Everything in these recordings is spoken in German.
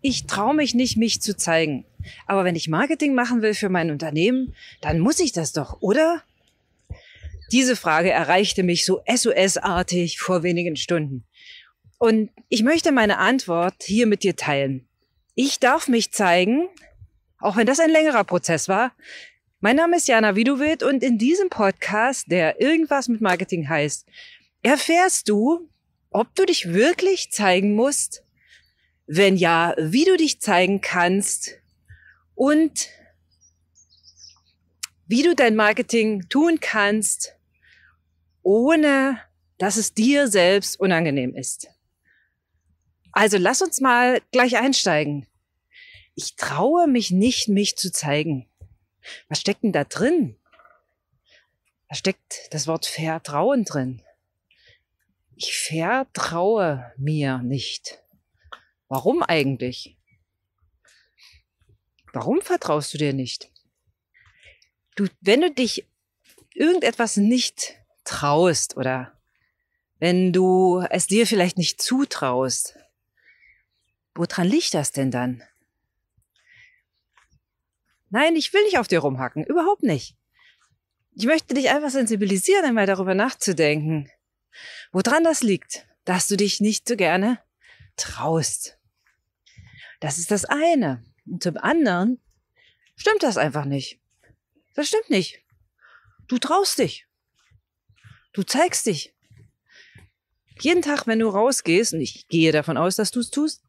ich traue mich nicht, mich zu zeigen. Aber wenn ich Marketing machen will für mein Unternehmen, dann muss ich das doch, oder? Diese Frage erreichte mich so SOS-artig vor wenigen Stunden. Und ich möchte meine Antwort hier mit dir teilen. Ich darf mich zeigen, auch wenn das ein längerer Prozess war. Mein Name ist Jana Widowitt und in diesem Podcast, der irgendwas mit Marketing heißt, erfährst du, ob du dich wirklich zeigen musst wenn ja, wie du dich zeigen kannst und wie du dein Marketing tun kannst, ohne dass es dir selbst unangenehm ist. Also lass uns mal gleich einsteigen. Ich traue mich nicht, mich zu zeigen. Was steckt denn da drin? Da steckt das Wort Vertrauen drin. Ich vertraue mir nicht. Warum eigentlich? Warum vertraust du dir nicht? Du, wenn du dich irgendetwas nicht traust oder wenn du es dir vielleicht nicht zutraust, woran liegt das denn dann? Nein, ich will nicht auf dir rumhacken, überhaupt nicht. Ich möchte dich einfach sensibilisieren, einmal darüber nachzudenken, woran das liegt, dass du dich nicht so gerne traust. Das ist das eine. Und zum anderen stimmt das einfach nicht. Das stimmt nicht. Du traust dich. Du zeigst dich. Jeden Tag, wenn du rausgehst, und ich gehe davon aus, dass du es tust,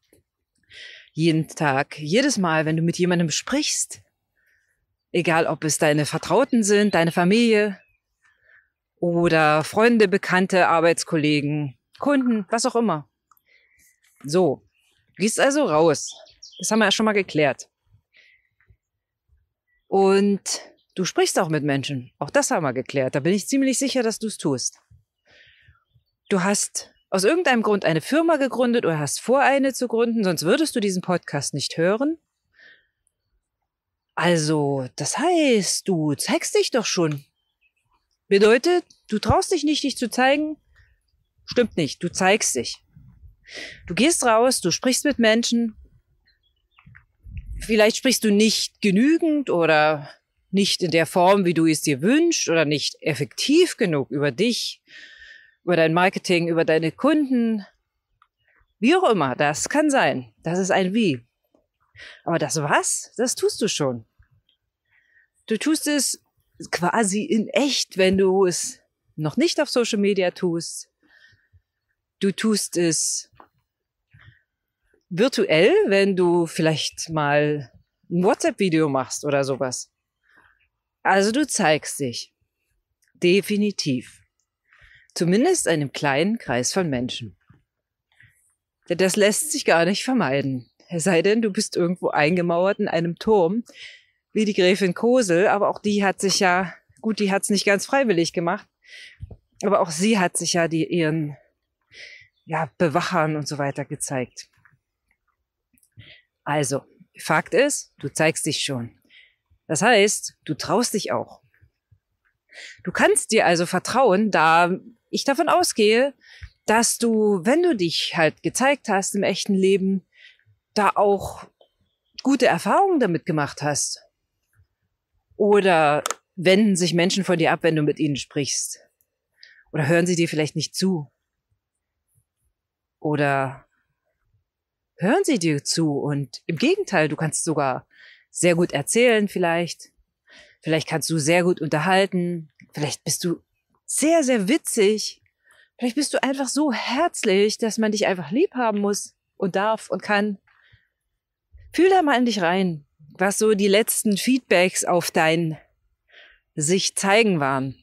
jeden Tag, jedes Mal, wenn du mit jemandem sprichst, egal ob es deine Vertrauten sind, deine Familie oder Freunde, Bekannte, Arbeitskollegen, Kunden, was auch immer. So, Du gehst also raus. Das haben wir ja schon mal geklärt. Und du sprichst auch mit Menschen. Auch das haben wir geklärt. Da bin ich ziemlich sicher, dass du es tust. Du hast aus irgendeinem Grund eine Firma gegründet oder hast vor, eine zu gründen, sonst würdest du diesen Podcast nicht hören. Also, das heißt, du zeigst dich doch schon. Bedeutet, du traust dich nicht, dich zu zeigen? Stimmt nicht, du zeigst dich. Du gehst raus, du sprichst mit Menschen. Vielleicht sprichst du nicht genügend oder nicht in der Form, wie du es dir wünschst oder nicht effektiv genug über dich, über dein Marketing, über deine Kunden. Wie auch immer, das kann sein. Das ist ein Wie. Aber das Was, das tust du schon. Du tust es quasi in echt, wenn du es noch nicht auf Social Media tust. Du tust es virtuell, wenn du vielleicht mal ein WhatsApp-Video machst oder sowas. Also du zeigst dich. Definitiv. Zumindest einem kleinen Kreis von Menschen. Das lässt sich gar nicht vermeiden. Es sei denn, du bist irgendwo eingemauert in einem Turm, wie die Gräfin Kosel, aber auch die hat sich ja, gut, die hat es nicht ganz freiwillig gemacht, aber auch sie hat sich ja die, ihren ja, Bewachern und so weiter gezeigt. Also, Fakt ist, du zeigst dich schon. Das heißt, du traust dich auch. Du kannst dir also vertrauen, da ich davon ausgehe, dass du, wenn du dich halt gezeigt hast im echten Leben, da auch gute Erfahrungen damit gemacht hast. Oder wenden sich Menschen von dir ab, wenn du mit ihnen sprichst. Oder hören sie dir vielleicht nicht zu. Oder hören sie dir zu und im Gegenteil, du kannst sogar sehr gut erzählen vielleicht. Vielleicht kannst du sehr gut unterhalten. Vielleicht bist du sehr, sehr witzig. Vielleicht bist du einfach so herzlich, dass man dich einfach lieb haben muss und darf und kann. Fühl da mal in dich rein, was so die letzten Feedbacks auf dein sich zeigen waren.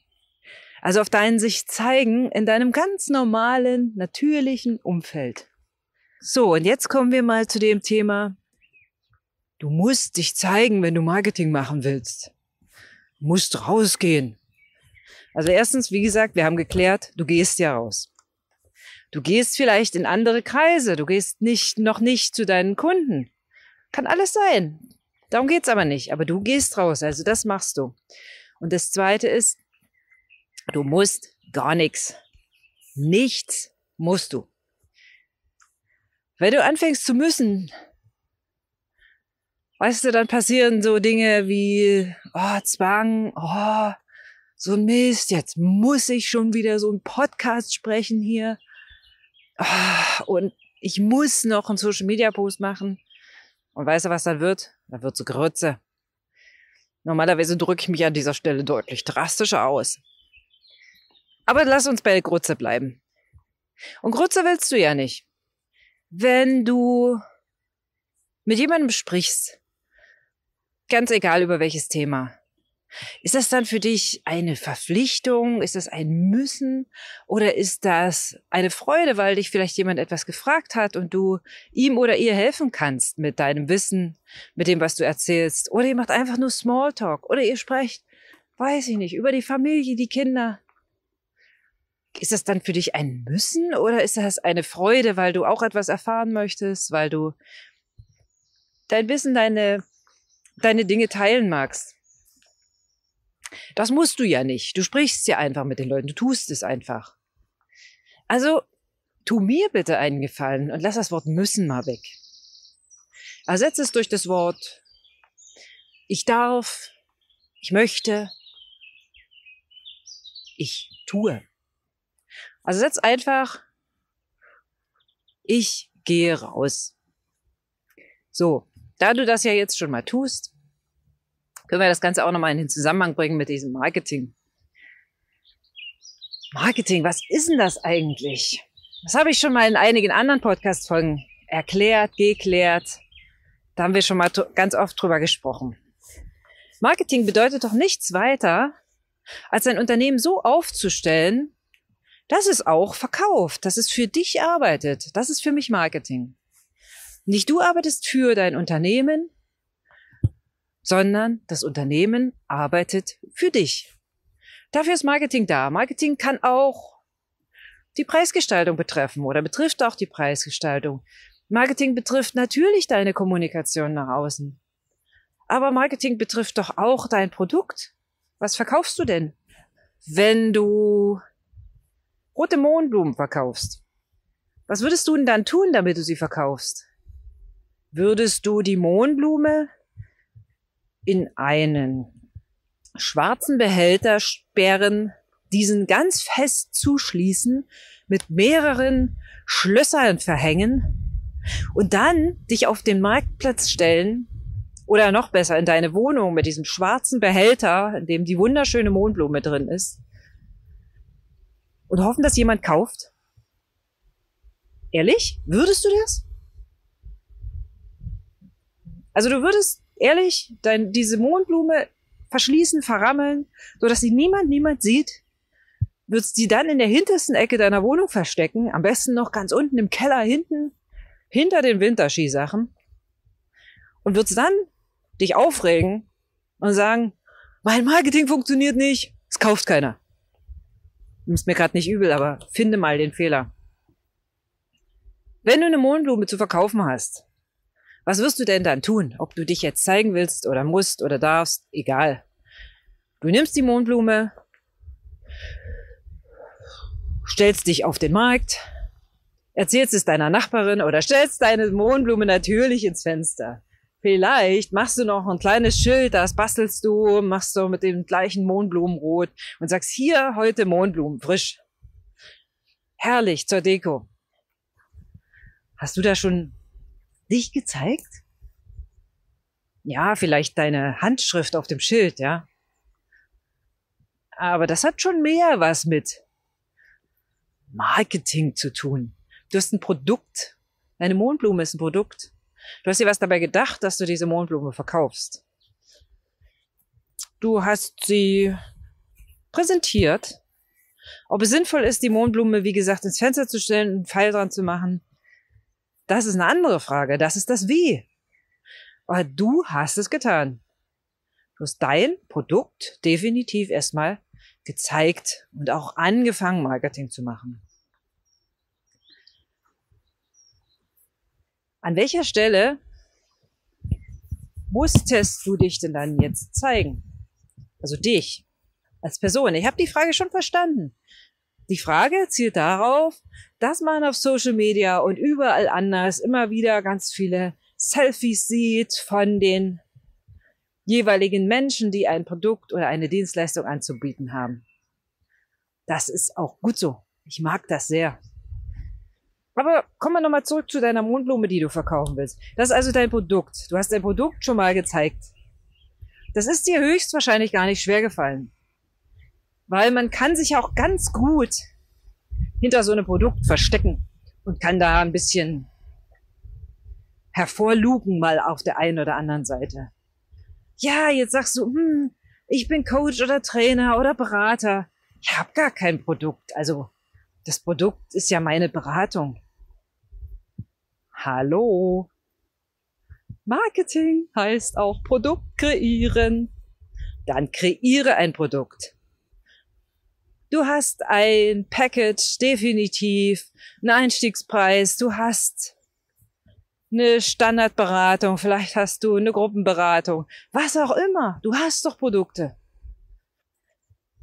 Also auf dein sich zeigen in deinem ganz normalen, natürlichen Umfeld. So, und jetzt kommen wir mal zu dem Thema, du musst dich zeigen, wenn du Marketing machen willst. Du musst rausgehen. Also erstens, wie gesagt, wir haben geklärt, du gehst ja raus. Du gehst vielleicht in andere Kreise, du gehst nicht, noch nicht zu deinen Kunden. Kann alles sein. Darum geht es aber nicht. Aber du gehst raus, also das machst du. Und das zweite ist, du musst gar nichts. Nichts musst du. Wenn du anfängst zu müssen, weißt du, dann passieren so Dinge wie, oh, Zwang, oh, so ein Mist, jetzt muss ich schon wieder so einen Podcast sprechen hier. Oh, und ich muss noch einen Social Media Post machen. Und weißt du, was dann wird? Dann wird so Grütze. Normalerweise drücke ich mich an dieser Stelle deutlich drastischer aus. Aber lass uns bei Grütze bleiben. Und Grütze willst du ja nicht wenn du mit jemandem sprichst, ganz egal über welches Thema, ist das dann für dich eine Verpflichtung? Ist das ein Müssen? Oder ist das eine Freude, weil dich vielleicht jemand etwas gefragt hat und du ihm oder ihr helfen kannst mit deinem Wissen, mit dem, was du erzählst? Oder ihr macht einfach nur Smalltalk oder ihr sprecht, weiß ich nicht, über die Familie, die Kinder. Ist das dann für dich ein Müssen oder ist das eine Freude, weil du auch etwas erfahren möchtest, weil du dein Wissen, deine, deine Dinge teilen magst? Das musst du ja nicht. Du sprichst ja einfach mit den Leuten, du tust es einfach. Also tu mir bitte einen Gefallen und lass das Wort müssen mal weg. Ersetze es durch das Wort ich darf, ich möchte, ich tue. Also setz einfach, ich gehe raus. So, da du das ja jetzt schon mal tust, können wir das Ganze auch nochmal in den Zusammenhang bringen mit diesem Marketing. Marketing, was ist denn das eigentlich? Das habe ich schon mal in einigen anderen Podcast-Folgen erklärt, geklärt. Da haben wir schon mal ganz oft drüber gesprochen. Marketing bedeutet doch nichts weiter, als ein Unternehmen so aufzustellen, das ist auch Verkauf. Das ist für dich arbeitet. Das ist für mich Marketing. Nicht du arbeitest für dein Unternehmen, sondern das Unternehmen arbeitet für dich. Dafür ist Marketing da. Marketing kann auch die Preisgestaltung betreffen oder betrifft auch die Preisgestaltung. Marketing betrifft natürlich deine Kommunikation nach außen. Aber Marketing betrifft doch auch dein Produkt. Was verkaufst du denn? Wenn du rote Mohnblumen verkaufst, was würdest du denn dann tun, damit du sie verkaufst? Würdest du die Mohnblume in einen schwarzen Behälter sperren, diesen ganz fest zuschließen, mit mehreren Schlössern verhängen und dann dich auf den Marktplatz stellen oder noch besser in deine Wohnung mit diesem schwarzen Behälter, in dem die wunderschöne Mohnblume drin ist und hoffen, dass jemand kauft? Ehrlich? Würdest du das? Also du würdest ehrlich dein, diese Mondblume verschließen, verrammeln, so dass sie niemand, niemand sieht, würdest sie dann in der hintersten Ecke deiner Wohnung verstecken, am besten noch ganz unten im Keller hinten, hinter den Winterskisachen und würdest dann dich aufregen und sagen, mein Marketing funktioniert nicht, es kauft keiner nimm's mir gerade nicht übel, aber finde mal den Fehler. Wenn du eine Mohnblume zu verkaufen hast, was wirst du denn dann tun? Ob du dich jetzt zeigen willst oder musst oder darfst, egal. Du nimmst die Mohnblume, stellst dich auf den Markt, erzählst es deiner Nachbarin oder stellst deine Mohnblume natürlich ins Fenster. Vielleicht machst du noch ein kleines Schild, das bastelst du, machst du mit dem gleichen Mohnblumenrot und sagst hier heute Mohnblumen frisch. Herrlich zur Deko. Hast du da schon dich gezeigt? Ja, vielleicht deine Handschrift auf dem Schild, ja. Aber das hat schon mehr was mit Marketing zu tun. Du hast ein Produkt. Deine Mohnblume ist ein Produkt. Du hast dir was dabei gedacht, dass du diese Mohnblume verkaufst. Du hast sie präsentiert. Ob es sinnvoll ist, die Mohnblume, wie gesagt, ins Fenster zu stellen, einen Pfeil dran zu machen, das ist eine andere Frage. Das ist das Wie. Aber du hast es getan. Du hast dein Produkt definitiv erstmal gezeigt und auch angefangen, Marketing zu machen. An welcher Stelle musstest du dich denn dann jetzt zeigen? Also dich als Person. Ich habe die Frage schon verstanden. Die Frage zielt darauf, dass man auf Social Media und überall anders immer wieder ganz viele Selfies sieht von den jeweiligen Menschen, die ein Produkt oder eine Dienstleistung anzubieten haben. Das ist auch gut so. Ich mag das sehr. Aber kommen wir nochmal zurück zu deiner Mondblume, die du verkaufen willst. Das ist also dein Produkt. Du hast dein Produkt schon mal gezeigt. Das ist dir höchstwahrscheinlich gar nicht schwer gefallen. Weil man kann sich auch ganz gut hinter so einem Produkt verstecken und kann da ein bisschen hervorlugen mal auf der einen oder anderen Seite. Ja, jetzt sagst du, hm, ich bin Coach oder Trainer oder Berater. Ich habe gar kein Produkt. Also das Produkt ist ja meine Beratung. Hallo. Marketing heißt auch Produkt kreieren. Dann kreiere ein Produkt. Du hast ein Package, definitiv, einen Einstiegspreis, du hast eine Standardberatung, vielleicht hast du eine Gruppenberatung, was auch immer. Du hast doch Produkte.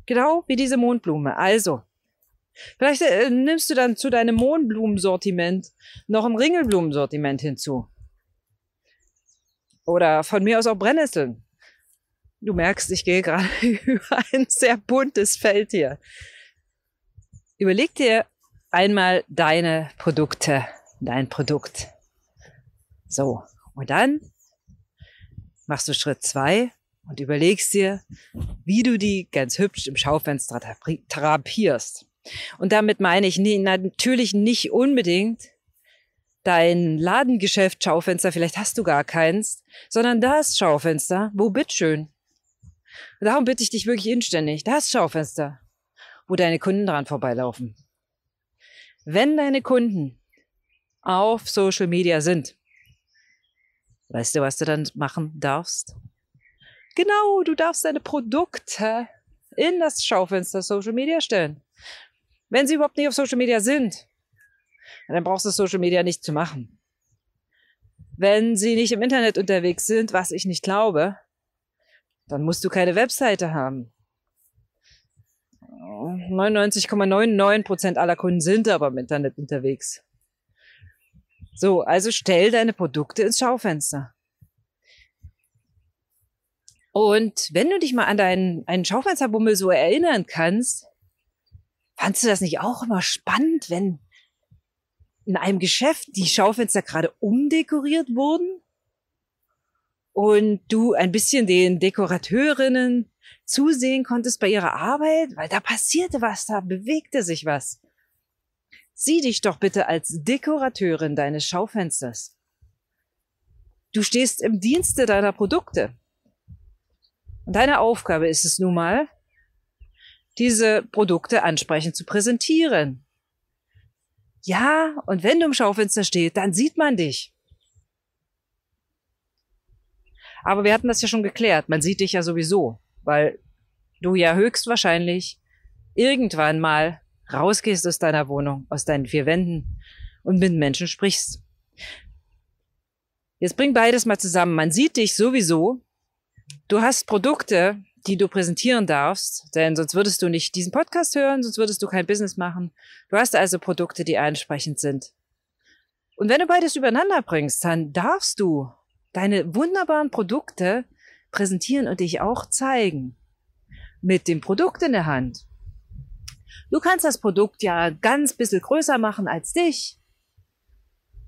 Genau wie diese Mondblume. Also, Vielleicht äh, nimmst du dann zu deinem Mohnblumensortiment noch ein Ringelblumensortiment hinzu. Oder von mir aus auch Brennnesseln. Du merkst, ich gehe gerade über ein sehr buntes Feld hier. Überleg dir einmal deine Produkte, dein Produkt. So, und dann machst du Schritt zwei und überlegst dir, wie du die ganz hübsch im Schaufenster drapierst. Und damit meine ich nie, natürlich nicht unbedingt dein Ladengeschäft Schaufenster, vielleicht hast du gar keins, sondern das Schaufenster, wo bitteschön. darum bitte ich dich wirklich inständig, das Schaufenster, wo deine Kunden dran vorbeilaufen. Wenn deine Kunden auf Social Media sind, weißt du, was du dann machen darfst? Genau, du darfst deine Produkte in das Schaufenster Social Media stellen. Wenn sie überhaupt nicht auf Social Media sind, dann brauchst du Social Media nicht zu machen. Wenn sie nicht im Internet unterwegs sind, was ich nicht glaube, dann musst du keine Webseite haben. 99,99 Prozent aller Kunden sind aber im Internet unterwegs. So, also stell deine Produkte ins Schaufenster. Und wenn du dich mal an deinen einen Schaufensterbummel so erinnern kannst, Fandst du das nicht auch immer spannend, wenn in einem Geschäft die Schaufenster gerade umdekoriert wurden und du ein bisschen den Dekorateurinnen zusehen konntest bei ihrer Arbeit, weil da passierte was, da bewegte sich was. Sieh dich doch bitte als Dekorateurin deines Schaufensters. Du stehst im Dienste deiner Produkte. Und deine Aufgabe ist es nun mal, diese Produkte ansprechend zu präsentieren. Ja, und wenn du im Schaufenster stehst, dann sieht man dich. Aber wir hatten das ja schon geklärt, man sieht dich ja sowieso, weil du ja höchstwahrscheinlich irgendwann mal rausgehst aus deiner Wohnung, aus deinen vier Wänden und mit Menschen sprichst. Jetzt bring beides mal zusammen. Man sieht dich sowieso. Du hast Produkte, die du präsentieren darfst, denn sonst würdest du nicht diesen Podcast hören, sonst würdest du kein Business machen. Du hast also Produkte, die ansprechend sind. Und wenn du beides übereinander bringst, dann darfst du deine wunderbaren Produkte präsentieren und dich auch zeigen. Mit dem Produkt in der Hand. Du kannst das Produkt ja ganz bisschen größer machen als dich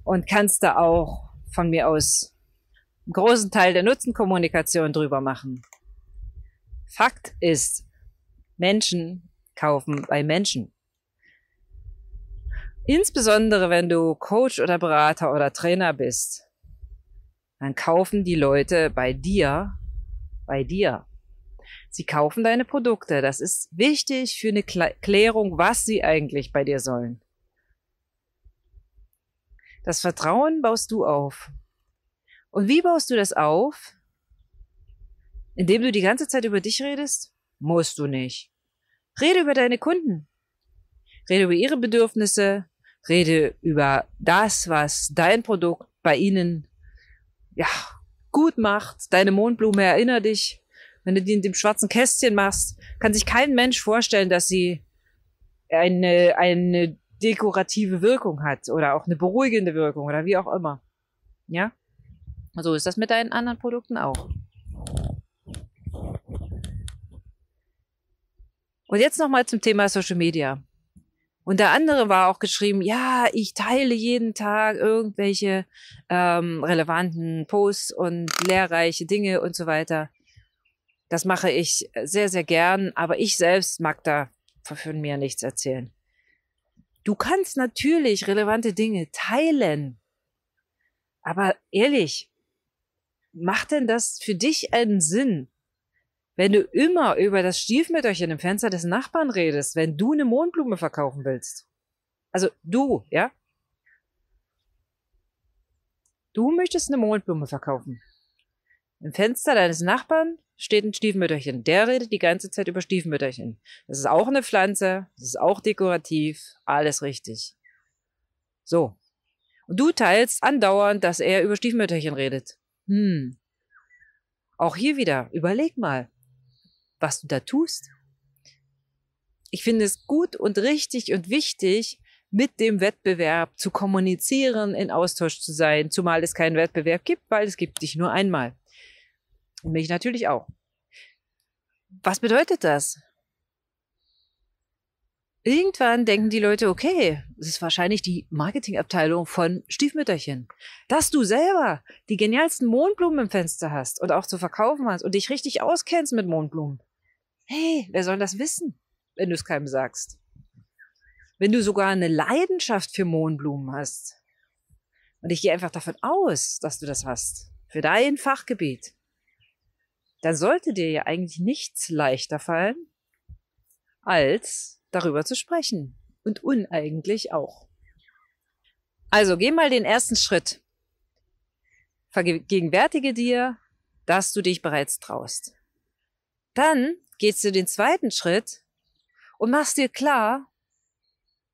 und kannst da auch von mir aus einen großen Teil der Nutzenkommunikation drüber machen. Fakt ist, Menschen kaufen bei Menschen. Insbesondere wenn du Coach oder Berater oder Trainer bist, dann kaufen die Leute bei dir, bei dir. Sie kaufen deine Produkte. Das ist wichtig für eine Klärung, was sie eigentlich bei dir sollen. Das Vertrauen baust du auf. Und wie baust du das auf? Indem du die ganze Zeit über dich redest? Musst du nicht. Rede über deine Kunden. Rede über ihre Bedürfnisse. Rede über das, was dein Produkt bei ihnen, ja, gut macht. Deine Mondblume, erinnert dich. Wenn du die in dem schwarzen Kästchen machst, kann sich kein Mensch vorstellen, dass sie eine, eine dekorative Wirkung hat oder auch eine beruhigende Wirkung oder wie auch immer. Ja? So ist das mit deinen anderen Produkten auch. Und jetzt nochmal zum Thema Social Media. Und der andere war auch geschrieben, ja, ich teile jeden Tag irgendwelche ähm, relevanten Posts und lehrreiche Dinge und so weiter. Das mache ich sehr, sehr gern, aber ich selbst mag da von mir nichts erzählen. Du kannst natürlich relevante Dinge teilen, aber ehrlich, macht denn das für dich einen Sinn? Wenn du immer über das Stiefmütterchen im Fenster des Nachbarn redest, wenn du eine Mondblume verkaufen willst. Also du, ja? Du möchtest eine Mondblume verkaufen. Im Fenster deines Nachbarn steht ein Stiefmütterchen. Der redet die ganze Zeit über Stiefmütterchen. Das ist auch eine Pflanze, das ist auch dekorativ, alles richtig. So. Und du teilst andauernd, dass er über Stiefmütterchen redet. Hm. Auch hier wieder, überleg mal was du da tust. Ich finde es gut und richtig und wichtig, mit dem Wettbewerb zu kommunizieren, in Austausch zu sein, zumal es keinen Wettbewerb gibt, weil es gibt dich nur einmal. Und mich natürlich auch. Was bedeutet das? Irgendwann denken die Leute, okay, das ist wahrscheinlich die Marketingabteilung von Stiefmütterchen. Dass du selber die genialsten Mondblumen im Fenster hast und auch zu verkaufen hast und dich richtig auskennst mit Mondblumen. Hey, wer soll das wissen, wenn du es keinem sagst? Wenn du sogar eine Leidenschaft für Mohnblumen hast. Und ich gehe einfach davon aus, dass du das hast. Für dein Fachgebiet. Dann sollte dir ja eigentlich nichts leichter fallen, als darüber zu sprechen. Und uneigentlich auch. Also geh mal den ersten Schritt. Vergegenwärtige dir, dass du dich bereits traust. Dann gehst du den zweiten Schritt und machst dir klar,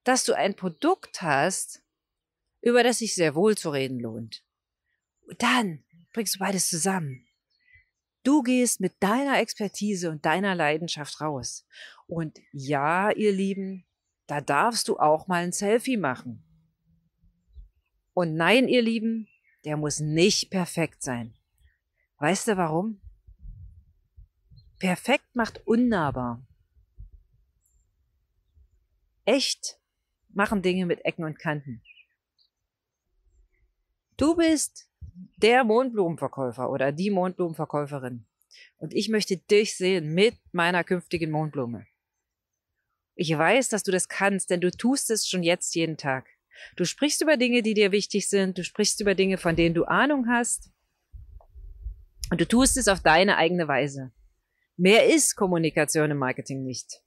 dass du ein Produkt hast, über das sich sehr wohl zu reden lohnt. Und dann bringst du beides zusammen. Du gehst mit deiner Expertise und deiner Leidenschaft raus. Und ja, ihr Lieben, da darfst du auch mal ein Selfie machen. Und nein, ihr Lieben, der muss nicht perfekt sein. Weißt du warum? Perfekt macht unnahbar. Echt machen Dinge mit Ecken und Kanten. Du bist der Mondblumenverkäufer oder die Mondblumenverkäuferin. Und ich möchte dich sehen mit meiner künftigen Mondblume. Ich weiß, dass du das kannst, denn du tust es schon jetzt jeden Tag. Du sprichst über Dinge, die dir wichtig sind. Du sprichst über Dinge, von denen du Ahnung hast. Und du tust es auf deine eigene Weise. Mehr ist Kommunikation im Marketing nicht.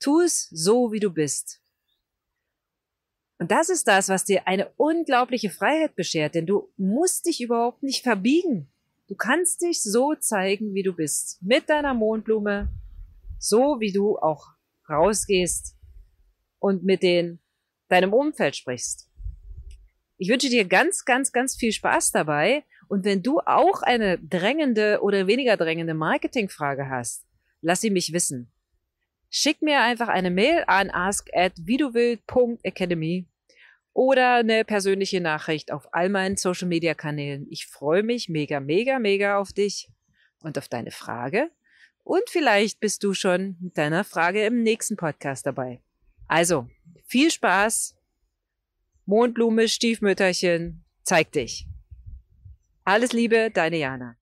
Tu es so, wie du bist. Und das ist das, was dir eine unglaubliche Freiheit beschert, denn du musst dich überhaupt nicht verbiegen. Du kannst dich so zeigen, wie du bist, mit deiner Mondblume, so wie du auch rausgehst und mit den deinem Umfeld sprichst. Ich wünsche dir ganz, ganz, ganz viel Spaß dabei und wenn du auch eine drängende oder weniger drängende Marketingfrage hast, lass sie mich wissen. Schick mir einfach eine Mail an ask at widuwild.academy oder eine persönliche Nachricht auf all meinen Social Media Kanälen. Ich freue mich mega, mega, mega auf dich und auf deine Frage. Und vielleicht bist du schon mit deiner Frage im nächsten Podcast dabei. Also, viel Spaß. Mondblume, Stiefmütterchen, zeig dich. Alles Liebe, deine Jana.